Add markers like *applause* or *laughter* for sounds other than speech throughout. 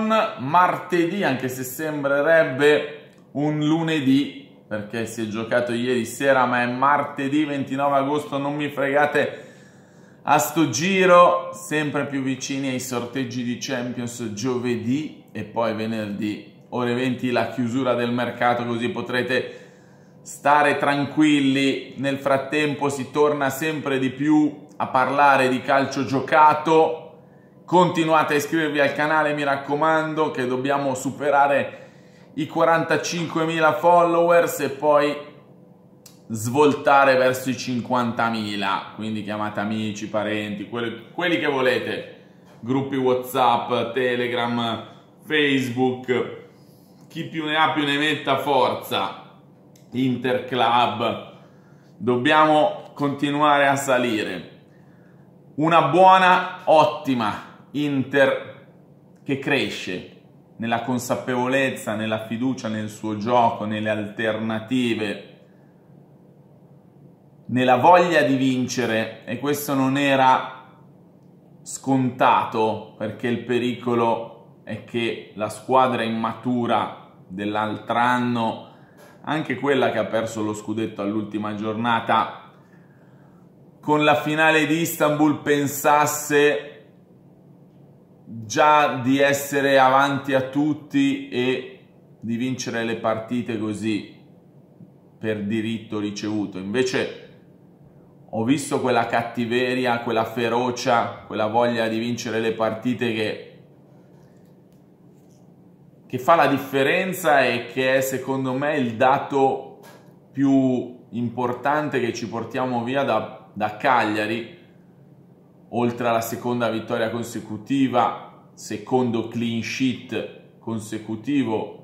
martedì, anche se sembrerebbe un lunedì, perché si è giocato ieri sera, ma è martedì 29 agosto, non mi fregate a sto giro, sempre più vicini ai sorteggi di Champions giovedì e poi venerdì, ore 20, la chiusura del mercato, così potrete stare tranquilli. Nel frattempo si torna sempre di più a parlare di calcio giocato, Continuate a iscrivervi al canale, mi raccomando, che dobbiamo superare i 45.000 followers e poi svoltare verso i 50.000. Quindi chiamate amici, parenti, quelli, quelli che volete, gruppi WhatsApp, Telegram, Facebook, chi più ne ha più ne metta forza, Interclub. Dobbiamo continuare a salire una buona, ottima Inter che cresce nella consapevolezza, nella fiducia nel suo gioco, nelle alternative, nella voglia di vincere e questo non era scontato perché il pericolo è che la squadra immatura dell'altro anno, anche quella che ha perso lo scudetto all'ultima giornata, con la finale di Istanbul pensasse già di essere avanti a tutti e di vincere le partite così per diritto ricevuto. Invece ho visto quella cattiveria, quella ferocia, quella voglia di vincere le partite che, che fa la differenza e che è secondo me il dato più importante che ci portiamo via da, da Cagliari oltre alla seconda vittoria consecutiva, secondo clean sheet consecutivo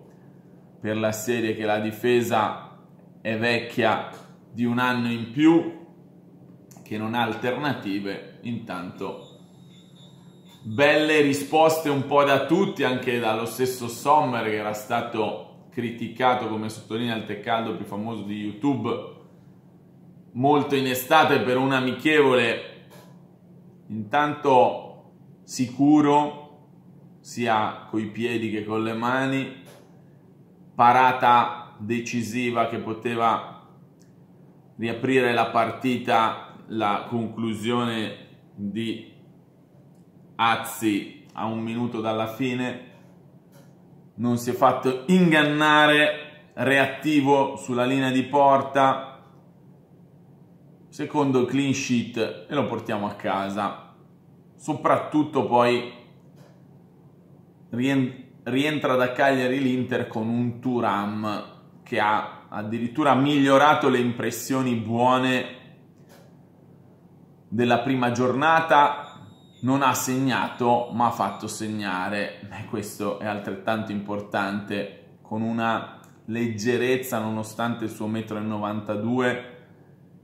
per la serie che la difesa è vecchia di un anno in più, che non ha alternative, intanto belle risposte un po' da tutti, anche dallo stesso Sommer che era stato criticato, come sottolinea il Teccaldo più famoso di YouTube, molto in estate per un amichevole intanto sicuro sia coi piedi che con le mani, parata decisiva che poteva riaprire la partita, la conclusione di Azzi a un minuto dalla fine, non si è fatto ingannare, reattivo sulla linea di porta, secondo clean sheet e lo portiamo a casa. Soprattutto poi rientra da Cagliari l'Inter con un Turam che ha addirittura migliorato le impressioni buone della prima giornata. Non ha segnato, ma ha fatto segnare. E eh, questo è altrettanto importante con una leggerezza nonostante il suo metro e 92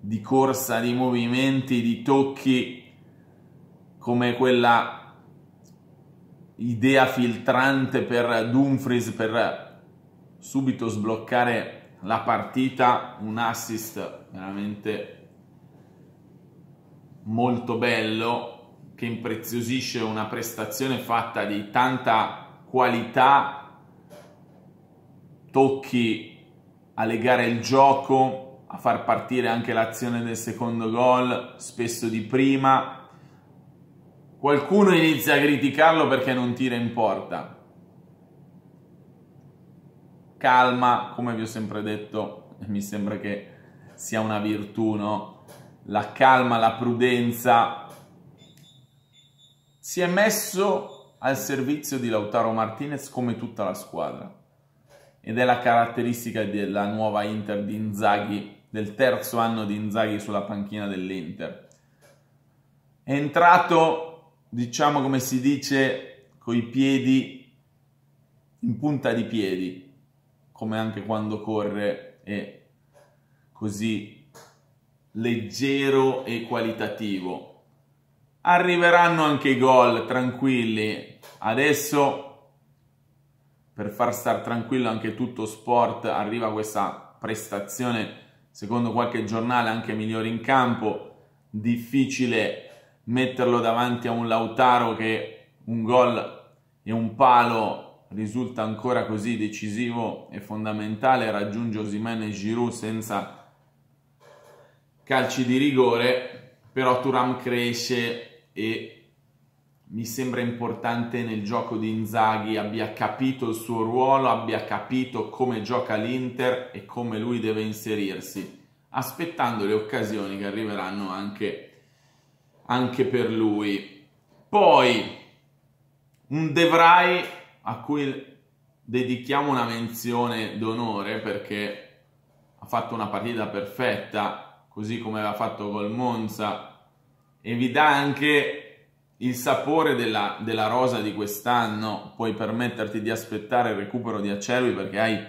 di corsa, di movimenti, di tocchi, come quella idea filtrante per Dumfries per subito sbloccare la partita, un assist veramente molto bello che impreziosisce una prestazione fatta di tanta qualità, tocchi a legare il gioco, a far partire anche l'azione del secondo gol, spesso di prima. Qualcuno inizia a criticarlo perché non tira in porta. Calma, come vi ho sempre detto, mi sembra che sia una virtù, no? La calma, la prudenza. Si è messo al servizio di Lautaro Martinez come tutta la squadra ed è la caratteristica della nuova Inter di Inzaghi del terzo anno di Inzaghi sulla panchina dell'Inter. È entrato, diciamo come si dice, coi piedi in punta di piedi, come anche quando corre e così leggero e qualitativo. Arriveranno anche i gol, tranquilli. Adesso per far star tranquillo anche tutto sport arriva questa prestazione secondo qualche giornale anche migliore in campo, difficile metterlo davanti a un Lautaro che un gol e un palo risulta ancora così decisivo e fondamentale, raggiunge Osimene e Giroud senza calci di rigore, però Turam cresce e mi sembra importante nel gioco di Inzaghi, abbia capito il suo ruolo, abbia capito come gioca l'Inter e come lui deve inserirsi, aspettando le occasioni che arriveranno anche, anche per lui. Poi un De a cui dedichiamo una menzione d'onore perché ha fatto una partita perfetta, così come aveva fatto col Monza, e vi dà anche il sapore della, della rosa di quest'anno, puoi permetterti di aspettare il recupero di Acerbi perché hai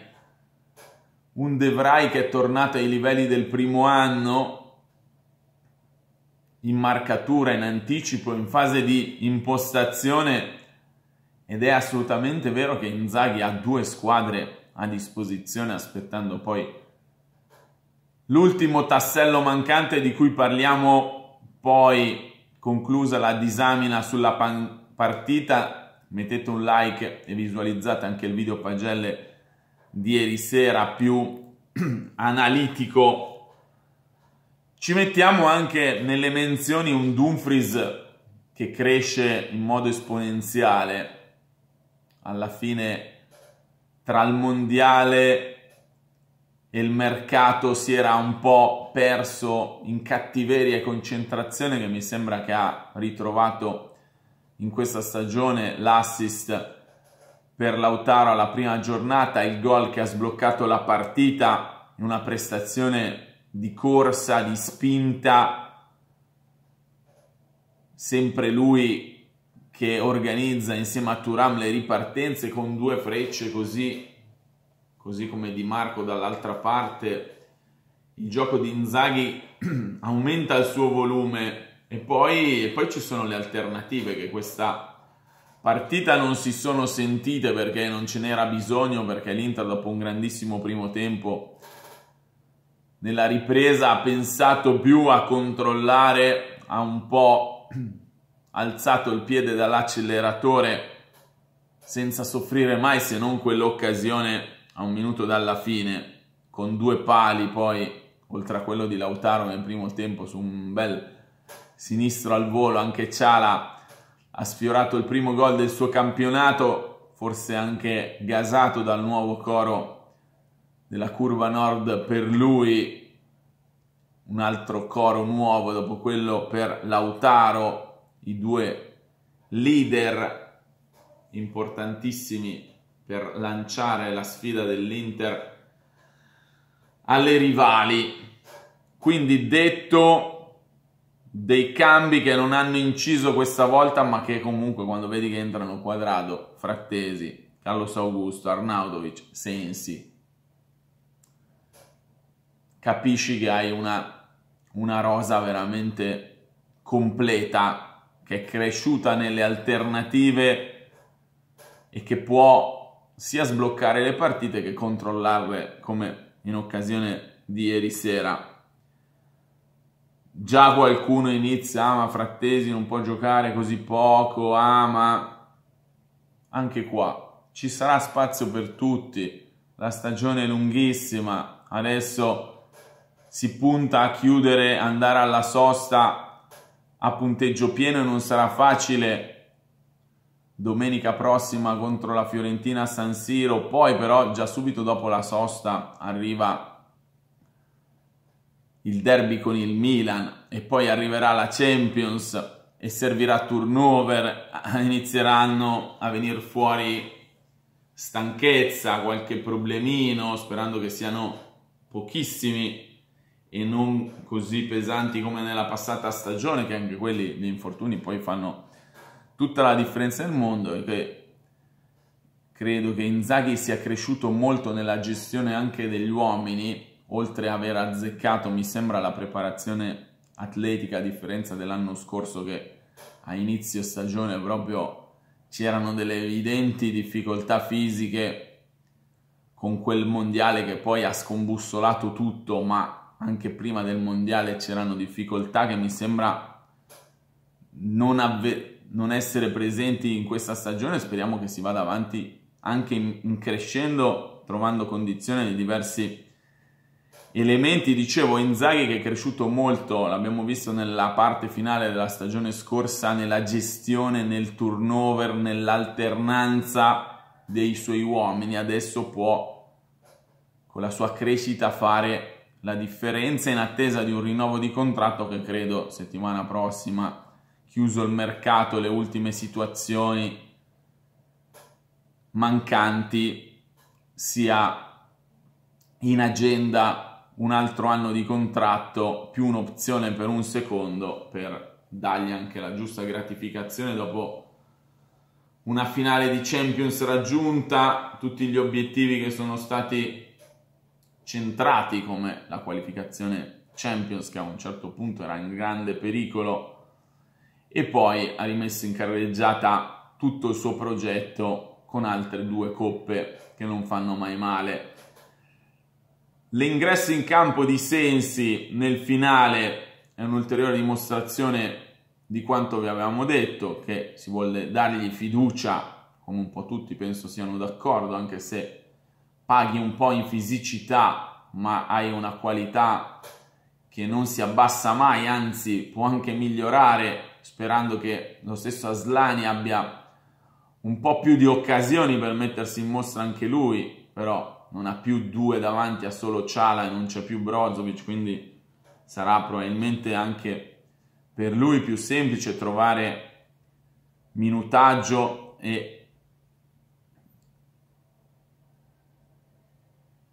un De che è tornato ai livelli del primo anno in marcatura, in anticipo, in fase di impostazione ed è assolutamente vero che Inzaghi ha due squadre a disposizione aspettando poi l'ultimo tassello mancante di cui parliamo poi conclusa la disamina sulla pan- partita, mettete un like e visualizzate anche il video pagelle di ieri sera più *clears throat* analitico. Ci mettiamo anche nelle menzioni un Dumfries che cresce in modo esponenziale. Alla fine tra il mondiale e il mercato si era un po' perso in cattiveria e concentrazione che mi sembra che ha ritrovato in questa stagione l'assist per Lautaro alla prima giornata, il gol che ha sbloccato la partita, una prestazione di corsa, di spinta, sempre lui che organizza insieme a Turam le ripartenze con due frecce così così come Di Marco dall'altra parte, il gioco di Inzaghi *clears throat* aumenta il suo volume e poi, e poi, ci sono le alternative che questa partita non si sono sentite perché non ce n'era bisogno, perché l'Inter dopo un grandissimo primo tempo nella ripresa ha pensato più a controllare, ha un po' *clears throat* alzato il piede dall'acceleratore senza soffrire mai se non quell'occasione a un minuto dalla fine con due pali poi oltre a quello di Lautaro nel primo tempo su un bel sinistro al volo anche Ciala ha sfiorato il primo gol del suo campionato forse anche gasato dal nuovo coro della curva nord per lui un altro coro nuovo dopo quello per Lautaro i due leader importantissimi per lanciare la sfida dell'Inter alle rivali. Quindi detto dei cambi che non hanno inciso questa volta, ma che comunque quando vedi che entrano Quadrado, Frattesi, Carlos Augusto, Arnaudovic, Sensi, capisci che hai una, una rosa veramente completa, che è cresciuta nelle alternative e che può sia sbloccare le partite che controllarle come in occasione di ieri sera. Già qualcuno inizia, ah ma Frattesi non può giocare così poco, ah ma... Anche qua ci sarà spazio per tutti, la stagione è lunghissima, adesso si punta a chiudere, andare alla sosta a punteggio pieno e non sarà facile domenica prossima contro la Fiorentina a San Siro, poi però già subito dopo la sosta arriva il derby con il Milan e poi arriverà la Champions e servirà turnover, inizieranno a venire fuori stanchezza, qualche problemino, sperando che siano pochissimi e non così pesanti come nella passata stagione, che anche quelli, gli infortuni, poi fanno Tutta la differenza del mondo è che credo che Inzaghi sia cresciuto molto nella gestione anche degli uomini, oltre ad aver azzeccato, mi sembra, la preparazione atletica, a differenza dell'anno scorso che a inizio stagione proprio c'erano delle evidenti difficoltà fisiche con quel mondiale che poi ha scombussolato tutto, ma anche prima del mondiale c'erano difficoltà che mi sembra non avvertite non essere presenti in questa stagione, speriamo che si vada avanti anche in, in crescendo, trovando condizioni di diversi elementi. Dicevo, Inzaghi che è cresciuto molto, l'abbiamo visto nella parte finale della stagione scorsa, nella gestione, nel turnover, nell'alternanza dei suoi uomini. Adesso può, con la sua crescita, fare la differenza in attesa di un rinnovo di contratto che credo settimana prossima chiuso il mercato, le ultime situazioni mancanti, sia in agenda un altro anno di contratto più un'opzione per un secondo per dargli anche la giusta gratificazione dopo una finale di Champions raggiunta, tutti gli obiettivi che sono stati centrati come la qualificazione Champions che a un certo punto era in grande pericolo e poi ha rimesso in carreggiata tutto il suo progetto con altre due coppe che non fanno mai male. L'ingresso in campo di Sensi nel finale è un'ulteriore dimostrazione di quanto vi avevamo detto, che si vuole dargli fiducia, come un po' tutti penso siano d'accordo, anche se paghi un po' in fisicità, ma hai una qualità che non si abbassa mai, anzi può anche migliorare sperando che lo stesso Aslani abbia un po' più di occasioni per mettersi in mostra anche lui, però non ha più due davanti, ha solo Ciala e non c'è più Brozovic, quindi sarà probabilmente anche per lui più semplice trovare minutaggio e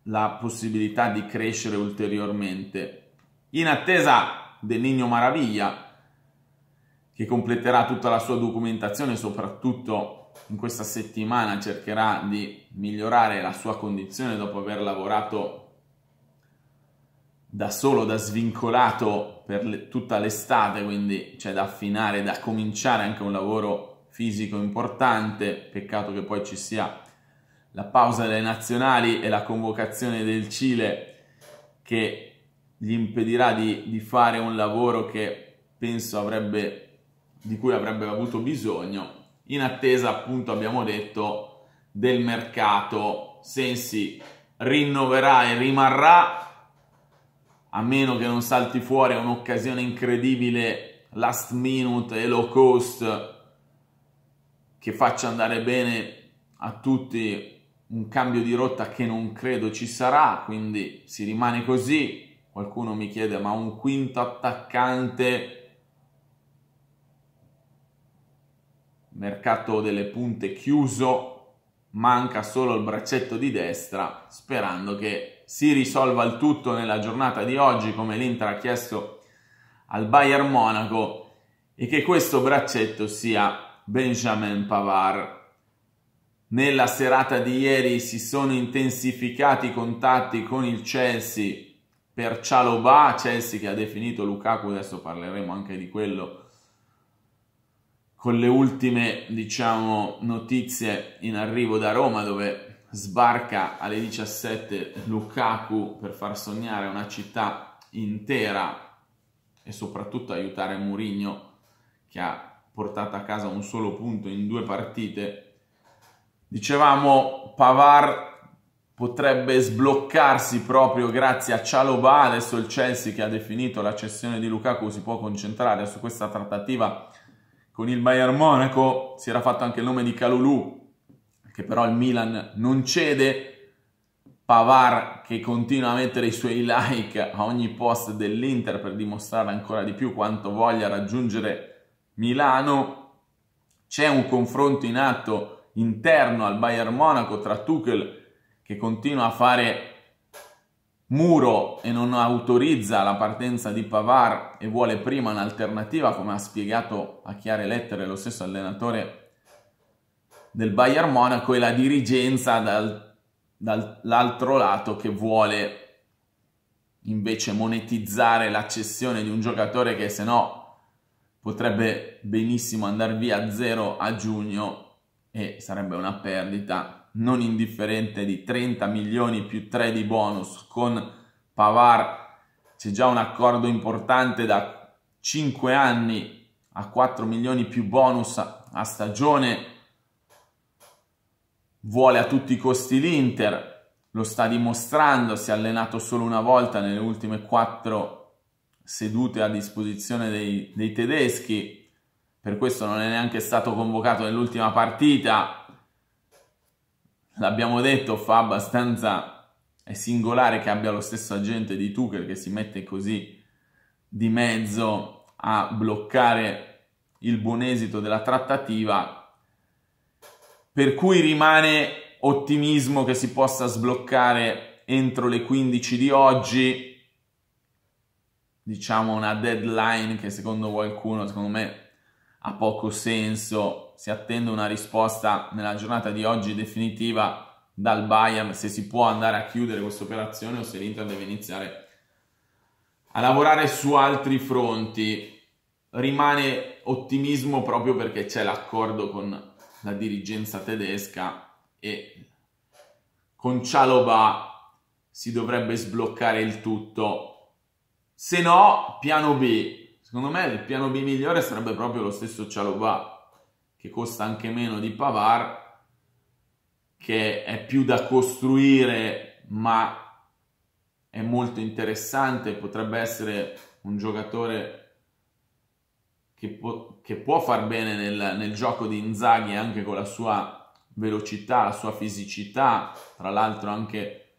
la possibilità di crescere ulteriormente. In attesa del Nino Maraviglia, che completerà tutta la sua documentazione, soprattutto in questa settimana cercherà di migliorare la sua condizione dopo aver lavorato da solo, da svincolato per le, tutta l'estate, quindi c'è da affinare, da cominciare anche un lavoro fisico importante, peccato che poi ci sia la pausa delle nazionali e la convocazione del Cile che gli impedirà di, di fare un lavoro che penso avrebbe di cui avrebbe avuto bisogno, in attesa appunto abbiamo detto del mercato. Sensi rinnoverà e rimarrà, a meno che non salti fuori un'occasione incredibile last minute e low cost che faccia andare bene a tutti un cambio di rotta che non credo ci sarà, quindi si rimane così. Qualcuno mi chiede ma un quinto attaccante mercato delle punte chiuso, manca solo il braccetto di destra, sperando che si risolva il tutto nella giornata di oggi come l'Inter ha chiesto al Bayern Monaco e che questo braccetto sia Benjamin Pavar. Nella serata di ieri si sono intensificati i contatti con il Chelsea per Cialobà, Chelsea che ha definito Lukaku, adesso parleremo anche di quello con le ultime diciamo, notizie in arrivo da Roma dove sbarca alle 17 Lukaku per far sognare una città intera e soprattutto aiutare Mourinho che ha portato a casa un solo punto in due partite. Dicevamo Pavar potrebbe sbloccarsi proprio grazie a Cialobà, adesso il Chelsea che ha definito la cessione di Lukaku si può concentrare su questa trattativa con il Bayern Monaco, si era fatto anche il nome di Calulu, che però il Milan non cede, Pavar che continua a mettere i suoi like a ogni post dell'Inter per dimostrare ancora di più quanto voglia raggiungere Milano, c'è un confronto in atto interno al Bayern Monaco tra Tuchel che continua a fare Muro e non autorizza la partenza di Pavar e vuole prima un'alternativa, come ha spiegato a chiare lettere lo stesso allenatore del Bayern Monaco, e la dirigenza dal, dall'altro lato che vuole invece monetizzare l'accessione di un giocatore che se no potrebbe benissimo andare via a zero a giugno e sarebbe una perdita non indifferente di 30 milioni più 3 di bonus con Pavar c'è già un accordo importante da 5 anni a 4 milioni più bonus a stagione vuole a tutti i costi l'Inter lo sta dimostrando, si è allenato solo una volta nelle ultime 4 sedute a disposizione dei, dei tedeschi per questo non è neanche stato convocato nell'ultima partita l'abbiamo detto, fa abbastanza... è singolare che abbia lo stesso agente di Tucker che si mette così di mezzo a bloccare il buon esito della trattativa, per cui rimane ottimismo che si possa sbloccare entro le 15 di oggi, diciamo una deadline che secondo qualcuno, secondo me, ha poco senso si attende una risposta nella giornata di oggi definitiva dal Bayern se si può andare a chiudere questa operazione o se l'Inter deve iniziare a lavorare su altri fronti. Rimane ottimismo proprio perché c'è l'accordo con la dirigenza tedesca e con Cialoba si dovrebbe sbloccare il tutto. Se no, piano B. Secondo me il piano B migliore sarebbe proprio lo stesso Cialoba che costa anche meno di Pavar, che è più da costruire ma è molto interessante, potrebbe essere un giocatore che, po che può far bene nel, nel gioco di Inzaghi anche con la sua velocità, la sua fisicità, tra l'altro anche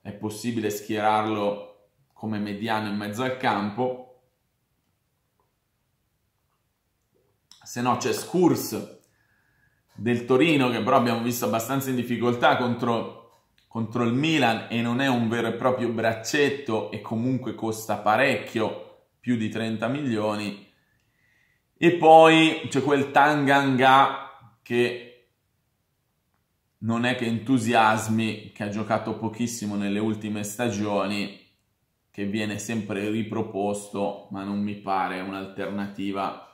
è possibile schierarlo come mediano in mezzo al campo se no c'è Scurs del Torino che però abbiamo visto abbastanza in difficoltà contro, contro il Milan e non è un vero e proprio braccetto e comunque costa parecchio, più di 30 milioni. E poi c'è quel Tanganga che non è che entusiasmi, che ha giocato pochissimo nelle ultime stagioni, che viene sempre riproposto, ma non mi pare un'alternativa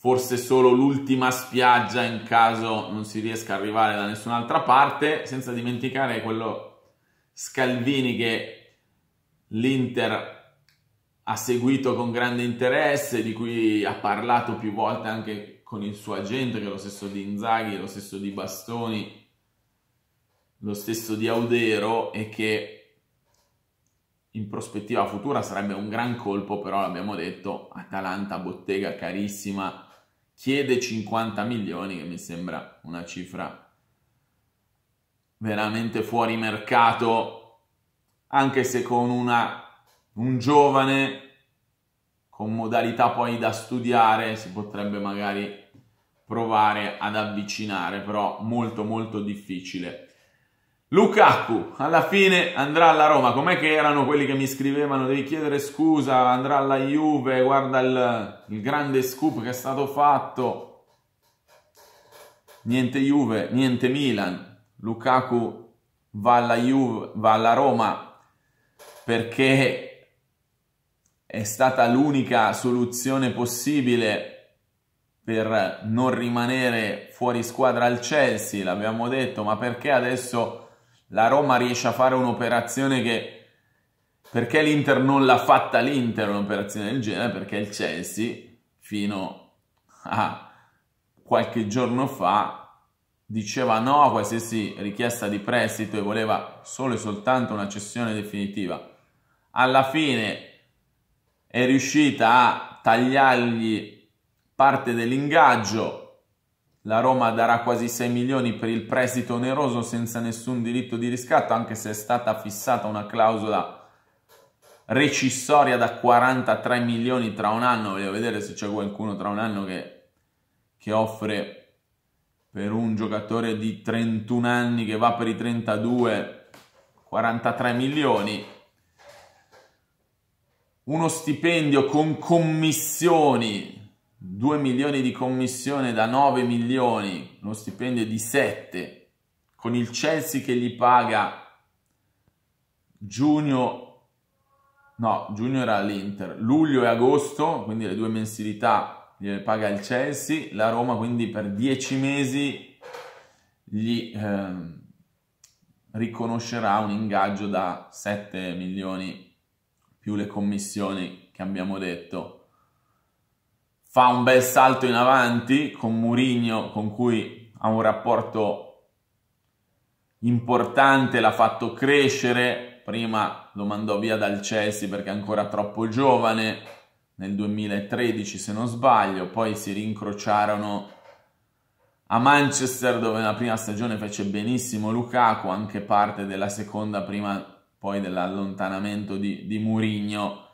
forse solo l'ultima spiaggia in caso non si riesca a arrivare da nessun'altra parte, senza dimenticare quello Scalvini che l'Inter ha seguito con grande interesse, di cui ha parlato più volte anche con il suo agente, che è lo stesso di Inzaghi, lo stesso di Bastoni, lo stesso di Audero e che in prospettiva futura sarebbe un gran colpo, però l'abbiamo detto, Atalanta, bottega carissima, chiede 50 milioni, che mi sembra una cifra veramente fuori mercato, anche se con una, un giovane con modalità poi da studiare si potrebbe magari provare ad avvicinare, però molto molto difficile. Lukaku alla fine andrà alla Roma. Com'è che erano quelli che mi scrivevano? Devi chiedere scusa, andrà alla Juve. Guarda il, il grande scoop che è stato fatto. Niente Juve, niente Milan. Lukaku va alla Juve, va alla Roma perché è stata l'unica soluzione possibile per non rimanere fuori squadra al Chelsea. L'abbiamo detto, ma perché adesso la Roma riesce a fare un'operazione che perché l'Inter non l'ha fatta l'Inter un'operazione del genere? Perché il Chelsea fino a qualche giorno fa diceva no a qualsiasi richiesta di prestito e voleva solo e soltanto una cessione definitiva. Alla fine è riuscita a tagliargli parte dell'ingaggio la Roma darà quasi 6 milioni per il prestito oneroso senza nessun diritto di riscatto, anche se è stata fissata una clausola recissoria da 43 milioni tra un anno. Voglio vedere se c'è qualcuno tra un anno che, che offre per un giocatore di 31 anni che va per i 32, 43 milioni. Uno stipendio con commissioni 2 milioni di commissione da 9 milioni, uno stipendio di 7, con il Chelsea che gli paga giugno, no, giugno era l'Inter, luglio e agosto, quindi le due mensilità gliele paga il Chelsea, la Roma quindi per 10 mesi gli eh, riconoscerà un ingaggio da 7 milioni più le commissioni che abbiamo detto fa un bel salto in avanti con Murigno con cui ha un rapporto importante, l'ha fatto crescere, prima lo mandò via dal Chelsea perché è ancora troppo giovane, nel 2013 se non sbaglio, poi si rincrociarono a Manchester dove nella prima stagione fece benissimo Lukaku, anche parte della seconda prima poi dell'allontanamento di, di Murigno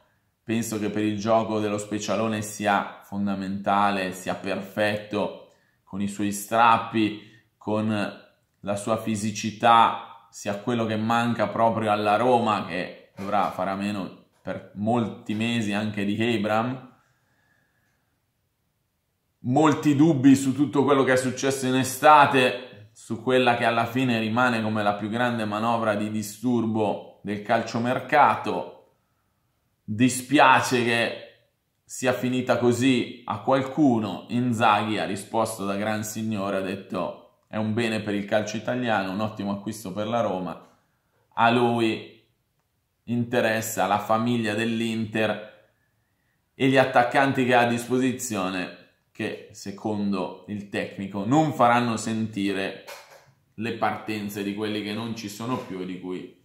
penso che per il gioco dello specialone sia fondamentale, sia perfetto con i suoi strappi, con la sua fisicità, sia quello che manca proprio alla Roma che dovrà fare a meno per molti mesi anche di Abram. Molti dubbi su tutto quello che è successo in estate, su quella che alla fine rimane come la più grande manovra di disturbo del calciomercato dispiace che sia finita così a qualcuno, Inzaghi ha risposto da gran signore, ha detto è un bene per il calcio italiano, un ottimo acquisto per la Roma, a lui interessa la famiglia dell'Inter e gli attaccanti che ha a disposizione che secondo il tecnico non faranno sentire le partenze di quelli che non ci sono più e di cui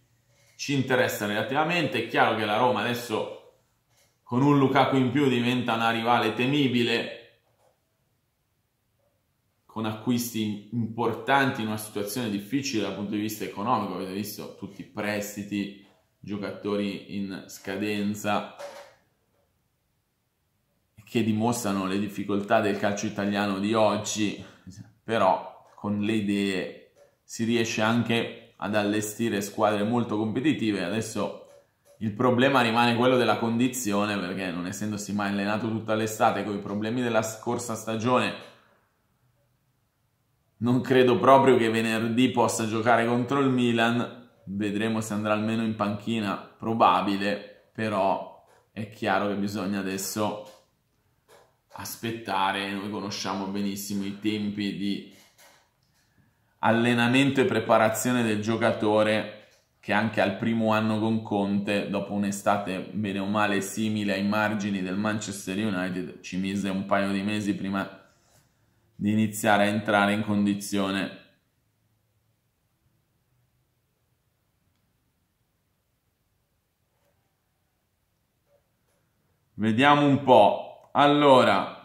ci interessa relativamente. È chiaro che la Roma adesso con un Lukaku in più diventa una rivale temibile con acquisti importanti in una situazione difficile dal punto di vista economico, avete visto tutti i prestiti, giocatori in scadenza che dimostrano le difficoltà del calcio italiano di oggi, però con le idee si riesce anche ad allestire squadre molto competitive. Adesso il problema rimane quello della condizione, perché non essendosi mai allenato tutta l'estate con i problemi della scorsa stagione, non credo proprio che venerdì possa giocare contro il Milan. Vedremo se andrà almeno in panchina, probabile, però è chiaro che bisogna adesso aspettare. Noi conosciamo benissimo i tempi di allenamento e preparazione del giocatore che anche al primo anno con Conte, dopo un'estate bene o male simile ai margini del Manchester United, ci mise un paio di mesi prima di iniziare a entrare in condizione Vediamo un po'. Allora,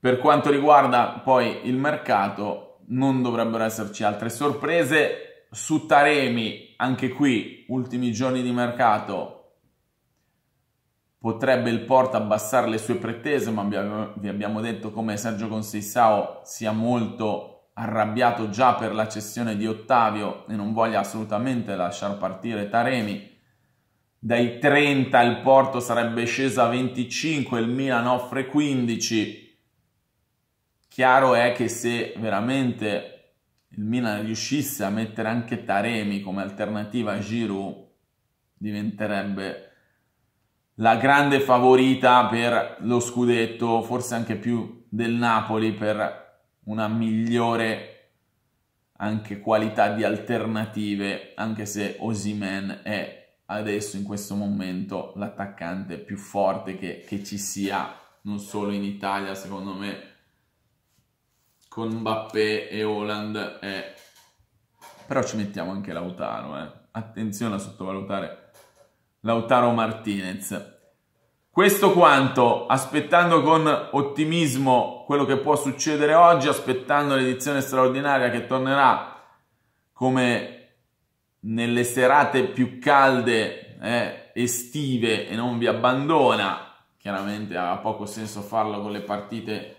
Per quanto riguarda poi il mercato, non dovrebbero esserci altre sorprese. Su Taremi, anche qui, ultimi giorni di mercato, potrebbe il Porto abbassare le sue pretese, ma vi abbiamo detto come Sergio Conceissao sia molto arrabbiato già per la cessione di Ottavio e non voglia assolutamente lasciar partire Taremi. Dai 30 il Porto sarebbe sceso a 25, il Milan offre 15, Chiaro è che se veramente il Milan riuscisse a mettere anche Taremi come alternativa a Giroud, diventerebbe la grande favorita per lo scudetto, forse anche più del Napoli per una migliore anche qualità di alternative, anche se Osimen è adesso in questo momento l'attaccante più forte che, che ci sia, non solo in Italia, secondo me con Mbappé e Holland è... Eh. Però ci mettiamo anche Lautaro, eh. Attenzione a sottovalutare Lautaro Martinez. Questo quanto, aspettando con ottimismo quello che può succedere oggi, aspettando l'edizione straordinaria che tornerà come nelle serate più calde eh, estive e non vi abbandona, chiaramente ha poco senso farlo con le partite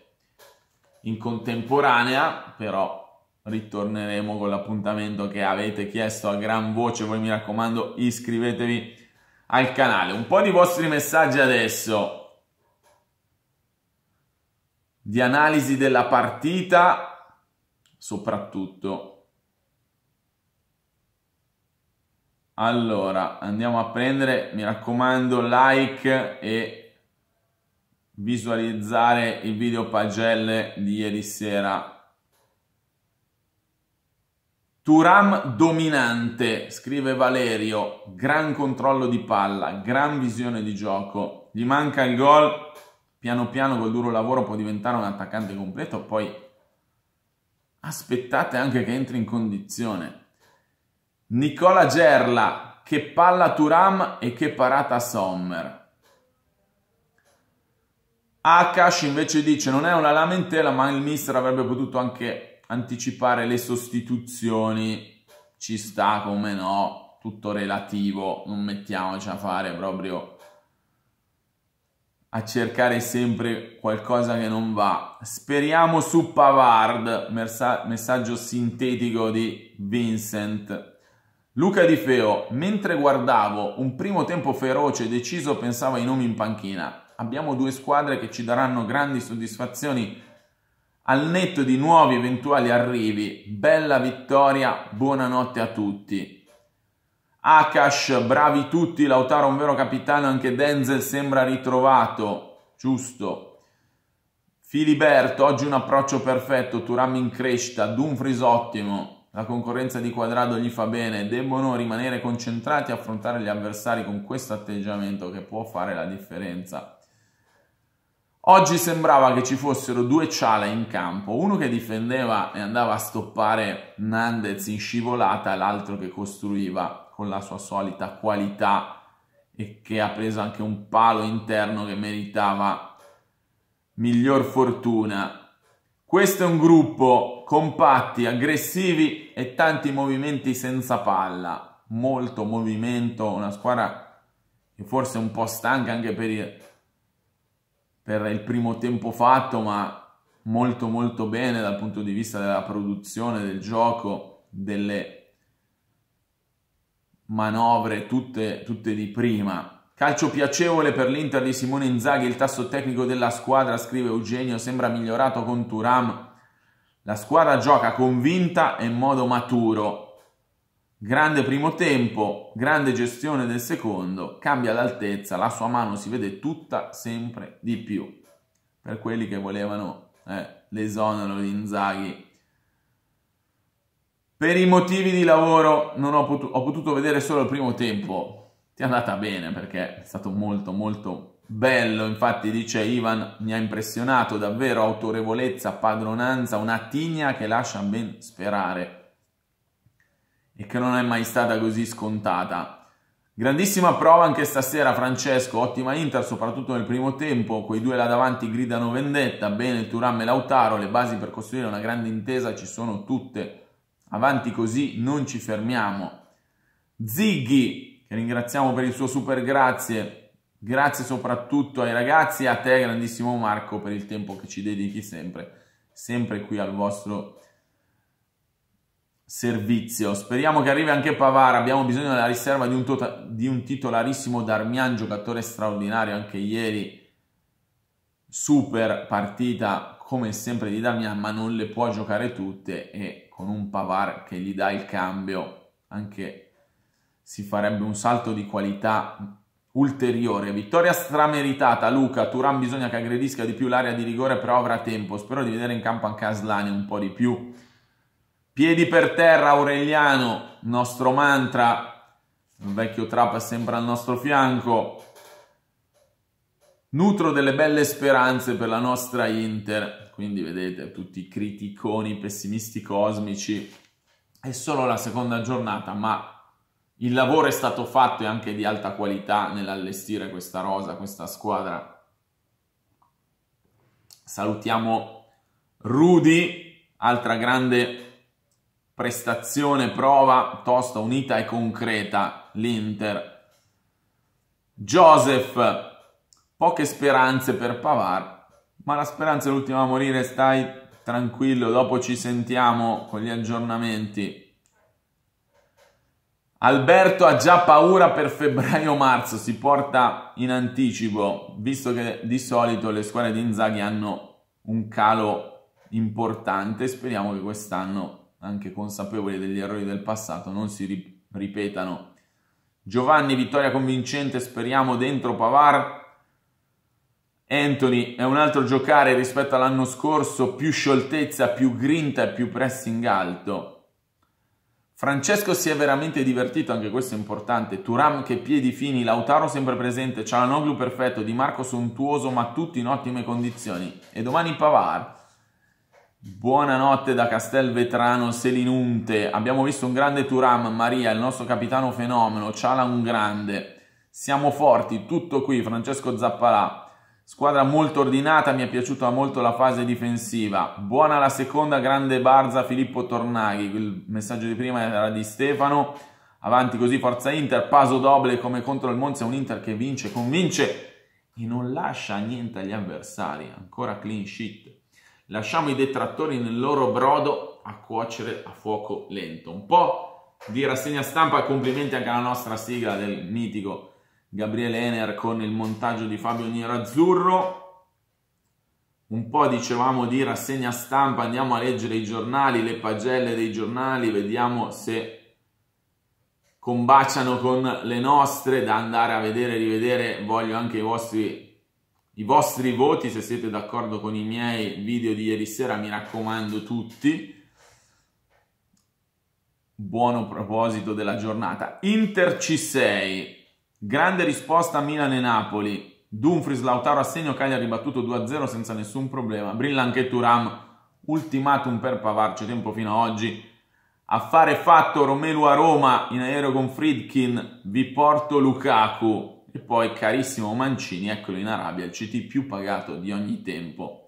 in contemporanea, però ritorneremo con l'appuntamento che avete chiesto a gran voce, voi mi raccomando iscrivetevi al canale. Un po' di vostri messaggi adesso di analisi della partita, soprattutto. Allora, andiamo a prendere, mi raccomando, like e visualizzare il video pagelle di ieri sera. Turam dominante, scrive Valerio, gran controllo di palla, gran visione di gioco, gli manca il gol, piano piano col duro lavoro può diventare un attaccante completo, poi aspettate anche che entri in condizione. Nicola Gerla, che palla Turam e che parata Sommer. Akash invece dice non è una lamentela ma il mister avrebbe potuto anche anticipare le sostituzioni, ci sta come no, tutto relativo, non mettiamoci a fare proprio a cercare sempre qualcosa che non va. Speriamo su Pavard, messaggio sintetico di Vincent. Luca Di Feo, mentre guardavo un primo tempo feroce e deciso pensavo ai nomi in panchina abbiamo due squadre che ci daranno grandi soddisfazioni al netto di nuovi eventuali arrivi. Bella vittoria, buonanotte a tutti. Akash, bravi tutti, Lautaro un vero capitano, anche Denzel sembra ritrovato, giusto. Filiberto, oggi un approccio perfetto, Turam in crescita, Dumfries ottimo, la concorrenza di Quadrado gli fa bene, debbono rimanere concentrati e affrontare gli avversari con questo atteggiamento che può fare la differenza. Oggi sembrava che ci fossero due ciala in campo, uno che difendeva e andava a stoppare Nandez in scivolata, l'altro che costruiva con la sua solita qualità e che ha preso anche un palo interno che meritava miglior fortuna. Questo è un gruppo compatti, aggressivi e tanti movimenti senza palla, molto movimento, una squadra che forse è un po' stanca anche per il per il primo tempo fatto, ma molto molto bene dal punto di vista della produzione, del gioco, delle manovre tutte, tutte di prima. Calcio piacevole per l'Inter di Simone Inzaghi, il tasso tecnico della squadra, scrive Eugenio, sembra migliorato con Turam. La squadra gioca convinta e in modo maturo. Grande primo tempo, grande gestione del secondo, cambia l'altezza, la sua mano si vede tutta sempre di più. Per quelli che volevano eh, l'esonero di Inzaghi. Per i motivi di lavoro non ho, potu ho potuto vedere solo il primo tempo. Ti è andata bene perché è stato molto molto Bello, infatti dice Ivan, mi ha impressionato davvero autorevolezza, padronanza, una tigna che lascia ben sperare e che non è mai stata così scontata. Grandissima prova anche stasera Francesco, ottima Inter soprattutto nel primo tempo, quei due là davanti gridano vendetta, bene Turam e Lautaro, le basi per costruire una grande intesa ci sono tutte, avanti così non ci fermiamo. Ziggy, che ringraziamo per il suo super grazie, grazie soprattutto ai ragazzi e a te grandissimo Marco per il tempo che ci dedichi sempre, sempre qui al vostro servizio. Speriamo che arrivi anche Pavara, abbiamo bisogno della riserva di un, tota- di un titolarissimo Darmian, giocatore straordinario anche ieri. Super partita come sempre di Damian, ma non le può giocare tutte e con un Pavar che gli dà il cambio anche si farebbe un salto di qualità ulteriore. Vittoria strameritata, Luca. Turan bisogna che aggredisca di più l'area di rigore, però avrà tempo. Spero di vedere in campo anche Aslani un po' di più. Piedi per terra, Aureliano, nostro mantra. Un vecchio trap è sempre al nostro fianco. Nutro delle belle speranze per la nostra Inter. Quindi vedete tutti i criticoni, i pessimisti cosmici. È solo la seconda giornata, ma il lavoro è stato fatto e anche di alta qualità nell'allestire questa rosa, questa squadra. Salutiamo Rudy, altra grande prestazione, prova, tosta, unita e concreta l'Inter. Joseph, poche speranze per Pavar, ma la speranza è l'ultima a morire, stai tranquillo, dopo ci sentiamo con gli aggiornamenti. Alberto ha già paura per febbraio-marzo, si porta in anticipo, visto che di solito le squadre di Inzaghi hanno un calo importante, speriamo che quest'anno anche consapevoli degli errori del passato, non si ripetano. Giovanni, vittoria convincente, speriamo dentro Pavar. Anthony è un altro giocare rispetto all'anno scorso, più scioltezza, più grinta e più pressing alto. Francesco si è veramente divertito, anche questo è importante. Turam che piedi fini, Lautaro sempre presente, Cialanoglu perfetto, Di Marco sontuoso ma tutti in ottime condizioni. E domani Pavar. Buonanotte da Castelvetrano Selinunte. Abbiamo visto un grande Turam, Maria, il nostro capitano fenomeno, Ciala un grande. Siamo forti, tutto qui, Francesco Zappalà. Squadra molto ordinata, mi è piaciuta molto la fase difensiva. Buona la seconda, grande Barza, Filippo Tornaghi. Il messaggio di prima era di Stefano. Avanti così, forza Inter, Paso Doble come contro il Monza, un Inter che vince, convince e non lascia niente agli avversari. Ancora clean sheet lasciamo i detrattori nel loro brodo a cuocere a fuoco lento. Un po' di rassegna stampa, complimenti anche alla nostra sigla del mitico Gabriele Ener con il montaggio di Fabio Nero Azzurro. Un po' dicevamo di rassegna stampa, andiamo a leggere i giornali, le pagelle dei giornali, vediamo se combaciano con le nostre da andare a vedere, e rivedere, voglio anche i vostri i vostri voti, se siete d'accordo con i miei video di ieri sera, mi raccomando tutti. Buono proposito della giornata. Inter C6, grande risposta a Milan e Napoli. Dumfries, Lautaro, assegno, Cagliari battuto 2-0 senza nessun problema. Brilla Turam, ultimatum per pavarci tempo fino ad oggi. Affare fatto, Romelu a Roma, in aereo con Friedkin vi porto Lukaku. E poi carissimo Mancini, eccolo in Arabia, il CT più pagato di ogni tempo.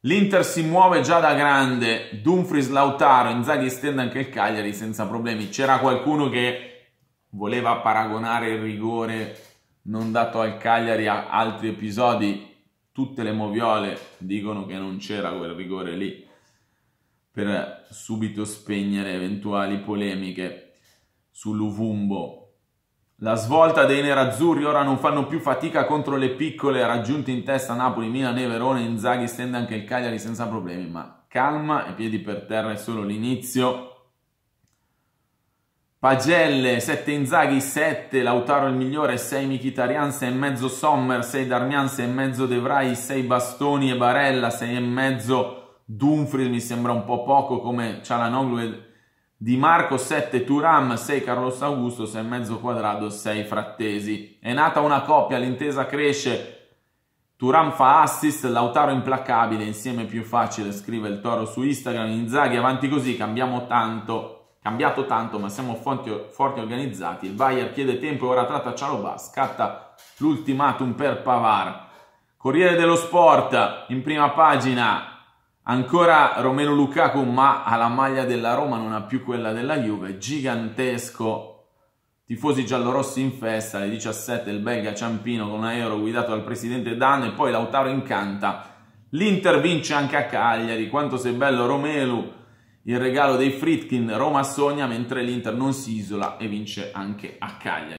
L'Inter si muove già da grande, Dumfries, Lautaro, Inzaghi estende anche il Cagliari senza problemi. C'era qualcuno che voleva paragonare il rigore non dato al Cagliari a altri episodi, tutte le moviole dicono che non c'era quel rigore lì per subito spegnere eventuali polemiche sull'Uvumbo la svolta dei nerazzurri ora non fanno più fatica contro le piccole raggiunte in testa Napoli, Milan e Verona. Inzaghi stende anche il Cagliari senza problemi, ma calma e piedi per terra è solo l'inizio. Pagelle, 7 Inzaghi, 7 Lautaro il migliore, 6 Michitarian, 6 e mezzo Sommer, 6 Darmian, 6 e mezzo Devrai, 6 Bastoni e Barella, 6 e mezzo Dumfries mi sembra un po' poco come Cialanoglu di Marco 7 Turam, 6 Carlos Augusto, 6 Mezzo Quadrado, 6 Frattesi. È nata una coppia, l'intesa cresce. Turam fa assist, Lautaro implacabile, insieme più facile, scrive il Toro su Instagram. Inzaghi avanti così, cambiamo tanto, cambiato tanto, ma siamo forti, forti organizzati. Il Bayer chiede tempo e ora tratta Cialobà, scatta l'ultimatum per Pavar. Corriere dello Sport, in prima pagina, Ancora Romelu Lukaku, ma ha la maglia della Roma non ha più quella della Juve. Gigantesco. Tifosi giallorossi in festa, alle 17 il belga Ciampino con un aereo guidato dal presidente Dano e poi Lautaro incanta. L'Inter vince anche a Cagliari, quanto sei bello Romelu, il regalo dei Fritkin, Roma sogna mentre l'Inter non si isola e vince anche a Cagliari.